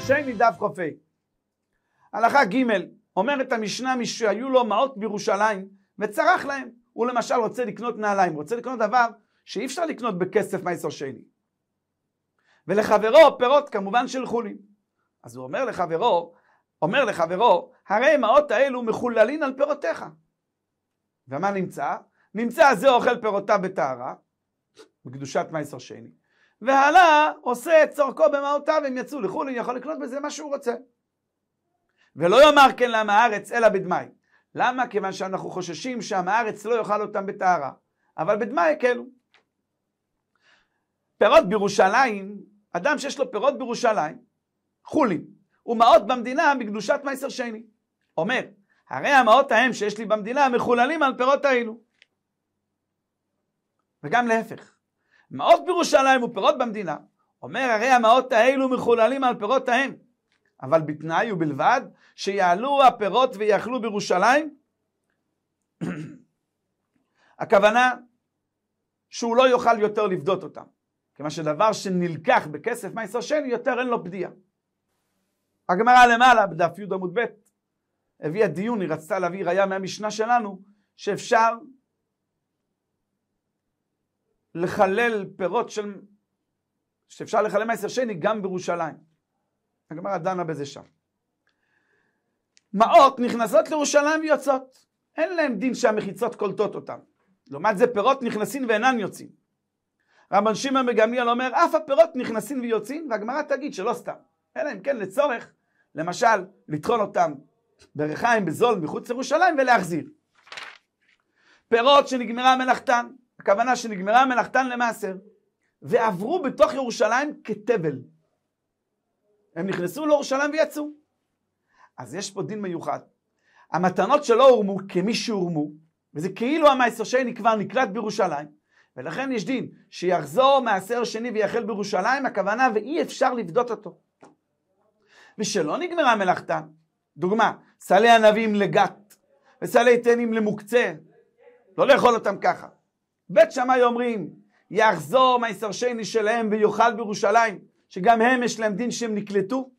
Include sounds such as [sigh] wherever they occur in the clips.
דרשני דף כ"ה. הלכה ג' אומרת המשנה מי שהיו לו מעות בירושלים וצרח להם. הוא למשל רוצה לקנות נעליים, רוצה לקנות דבר שאי אפשר לקנות בכסף מעשר שני. ולחברו פירות כמובן של חולין. אז הוא אומר לחברו, אומר לחברו, הרי מעות האלו מחוללין על פירותיך. ומה נמצא? נמצא זה אוכל פירותיו בטהרה, בקדושת מעשר שני. והלה עושה את צורכו במעותיו, הם יצאו לחולין, יכול לקנות בזה מה שהוא רוצה. ולא יאמר כן לעם הארץ, אלא בדמאי. למה? כיוון שאנחנו חוששים שעם הארץ לא יאכל אותם בטהרה, אבל בדמאי הקלו. כן. פירות בירושלים, אדם שיש לו פירות בירושלים, חולין, ומעות במדינה מקדושת מייסר שני. אומר, הרי המעות ההם שיש לי במדינה מחוללים על פירות האלו. וגם להפך. מעות בירושלים ופירות במדינה. אומר, הרי המעות האלו מחוללים על פירות ההם. אבל בתנאי ובלבד שיעלו הפירות ויאכלו בירושלים. [clears throat] הכוונה שהוא לא יוכל יותר לבדות אותם. כיוון שדבר שנלקח בכסף מעשר שני, יותר אין לו פדיעה. הגמרא למעלה, בדף י עמוד ב, הביאה דיון, היא רצתה להביא ראייה מהמשנה שלנו, שאפשר לחלל פירות של... שאפשר לחלל מעשר שני גם בירושלים. הגמרא דנה בזה שם. מעות נכנסות לירושלים ויוצאות. אין להם דין שהמחיצות קולטות אותם. לעומת זה פירות נכנסים ואינן יוצאים. רמב"ן שמעון בגמליאל אומר, אף הפירות נכנסים ויוצאים, והגמרא תגיד שלא סתם. אלא אם כן לצורך, למשל, לטחון אותם ברחיים בזול מחוץ לירושלים ולהחזיר. פירות שנגמרה מלאכתן, הכוונה שנגמרה מלאכתן למעשר, ועברו בתוך ירושלים כתבל. הם נכנסו לירושלים ויצאו. אז יש פה דין מיוחד. המתנות שלא הורמו כמי שהורמו, וזה כאילו המעשר שני כבר נקלט בירושלים, ולכן יש דין שיחזור מעשר שני ויחל בירושלים, הכוונה ואי אפשר לבדות אותו. ושלא נגמרה מלאכתן. דוגמה, סלי ענבים לגת, וסלי תנים למוקצה, לא לאכול אותם ככה. בית שמאי אומרים, יחזור מייסר שני שלהם ויאכל בירושלים, שגם הם יש להם דין שהם נקלטו.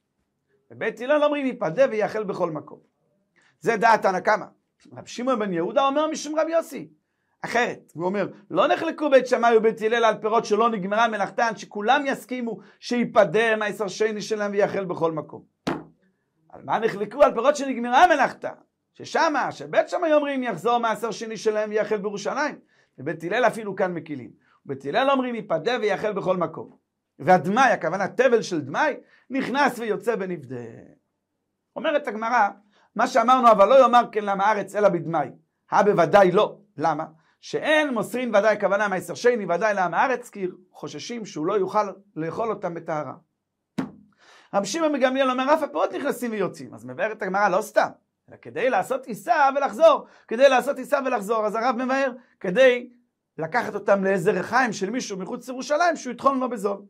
ובית הלל אומרים, יפדה ויאכל בכל מקום. זה דעת הנקמה. רב שמעון בן יהודה אומר משום רב יוסי. אחרת, הוא אומר, לא נחלקו בית שמאי ובית הלל על פירות שלא נגמרה מלאכתן, שכולם יסכימו שיפדה מייסר שני שלהם ויאכל בכל מקום. על מה נחלקו? על פירות שנגמרה מלאכתן. ששמה, שבית שמאי אומרים יחזור מעשר שני שלהם ויחל בירושלים. ובית הלל אפילו כאן מקילים. בית הלל אומרים יפדה ויחל בכל מקום. והדמאי, הכוונה תבל של דמאי, נכנס ויוצא ונבדה. אומרת הגמרא, מה שאמרנו אבל לא יאמר כן למה הארץ אלא בדמאי. הא בוודאי לא. למה? שאין מוסרין ודאי כוונה מעשר שני ודאי לעם הארץ כי חוששים שהוא לא יוכל לאכול אותם בטהרה. רב שמעון מגמליאל אומר אף הפרות נכנסים ויוצאים, אז מבארת הגמרא לא סתם, אלא כדי לעשות טיסה ולחזור. כדי לעשות טיסה ולחזור, אז הרב ממהר, כדי לקחת אותם לאיזה ריחיים של מישהו מחוץ לירושלים, שהוא יטחון לו בזול.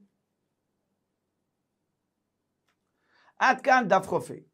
עד כאן דף חופי.